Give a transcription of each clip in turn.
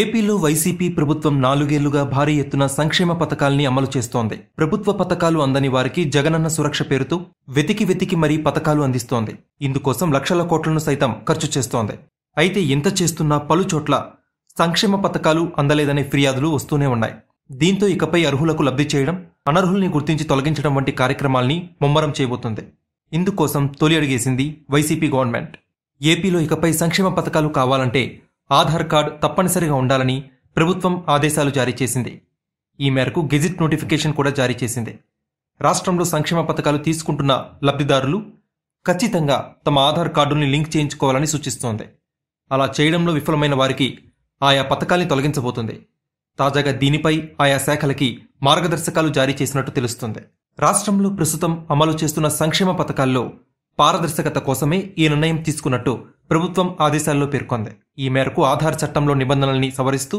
ఏపీలో వైసీపీ ప్రభుత్వం నాలుగేళ్లుగా భారీ ఎత్తున సంక్షేమ పథకాల్ని అమలు చేస్తోంది ప్రభుత్వ పథకాలు అందని వారికి జగనన్న సురక్ష పేరుతో వెతికి వెతికి మరీ పథకాలు అందిస్తోంది ఇందుకోసం లక్షల కోట్లను సైతం ఖర్చు చేస్తోంది అయితే ఇంత చేస్తున్నా పలు చోట్ల సంక్షేమ పథకాలు అందలేదనే ఫిర్యాదులు వస్తూనే ఉన్నాయి దీంతో ఇకపై అర్హులకు లబ్ధి చేయడం అనర్హుల్ని గుర్తించి తొలగించడం వంటి కార్యక్రమాల్ని ముమ్మరం చేయబోతుంది ఇందుకోసం తొలి అడిగేసింది వైసీపీ గవర్నమెంట్ ఏపీలో ఇకపై సంక్షేమ పథకాలు కావాలంటే ఆధార్ కార్డు తప్పనిసరిగా ఉండాలని ప్రభుత్వం ఆదేశాలు జారీ చేసింది ఈ మేరకు గెజిట్ నోటిఫికేషన్ కూడా జారీ చేసింది రాష్ట్రంలో సంక్షేమ పథకాలు తీసుకుంటున్న లబ్ధిదారులు ఖచ్చితంగా తమ ఆధార్ కార్డుల్ని లింక్ చేయించుకోవాలని సూచిస్తోంది అలా చేయడంలో విఫలమైన వారికి ఆయా పథకాల్ని తొలగించబోతుంది తాజాగా దీనిపై ఆయా శాఖలకి మార్గదర్శకాలు జారీ చేసినట్టు తెలుస్తుంది రాష్ట్రంలో ప్రస్తుతం అమలు చేస్తున్న సంక్షేమ పథకాల్లో పారదర్శకత కోసమే ఈ నిర్ణయం తీసుకున్నట్టు ప్రభుత్వం ఆదేశాల్లో పేర్కొంది ఈ మేరకు ఆధార్ చట్టంలో నిబంధనల్ని సవరిస్తూ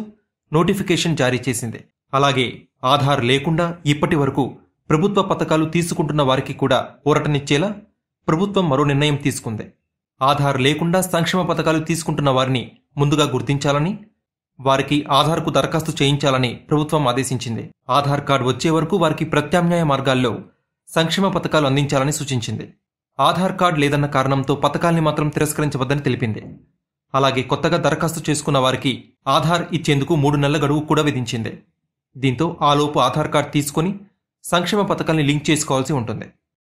నోటిఫికేషన్ జారీ చేసింది అలాగే ఆధార్ లేకుండా ఇప్పటి వరకు ప్రభుత్వ పథకాలు తీసుకుంటున్న వారికి కూడా ఊరటనిచ్చేలా ప్రభుత్వం మరో నిర్ణయం తీసుకుంది ఆధార్ లేకుండా సంక్షేమ పథకాలు తీసుకుంటున్న వారిని ముందుగా గుర్తించాలని వారికి ఆధార్కు దరఖాస్తు చేయించాలని ప్రభుత్వం ఆదేశించింది ఆధార్ కార్డు వచ్చే వరకు వారికి ప్రత్యామ్నాయ మార్గాల్లో సంక్షేమ పథకాలు అందించాలని సూచించింది ఆధార్ కార్డ్ లేదన్న కారణంతో పథకాల్ని మాత్రం తిరస్కరించవద్దని తెలిపింది అలాగే కొత్తగా దరఖాస్తు చేసుకున్న వారికి ఆధార్ ఇచ్చేందుకు మూడు నెలల గడువు కూడా విధించింది దీంతో ఆలోపు ఆధార్ కార్డ్ తీసుకుని సంక్షేమ పథకాన్ని లింక్ చేసుకోవాల్సి ఉంటుంది